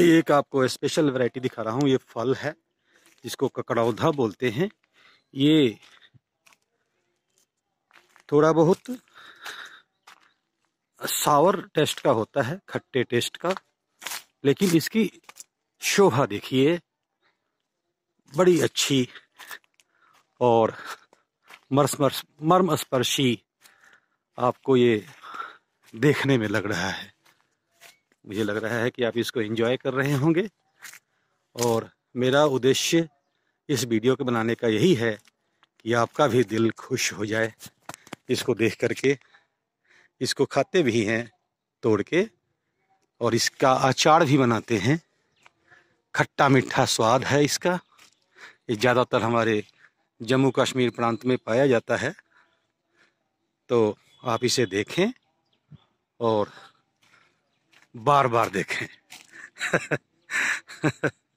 एक आपको special variety दिखा रहा हूँ ये फल है जिसको ककड़ौधा बोलते हैं ये थोड़ा बहुत सावर टेस्ट का होता है खट्टे टेस्ट का लेकिन इसकी शोभा देखिए बड़ी अच्छी और मर्म स्पर्शी आपको ये देखने में लग रहा है मुझे लग रहा है कि आप इसको एंजॉय कर रहे होंगे और मेरा उद्देश्य इस वीडियो के बनाने का यही है कि आपका भी दिल खुश हो जाए इसको देख करके इसको खाते भी हैं तोड़ के और इसका अचार भी बनाते हैं खट्टा मीठा स्वाद है इसका ये ज़्यादातर हमारे जम्मू कश्मीर प्रांत में पाया जाता है तो आप इसे देखें और बार बार देखें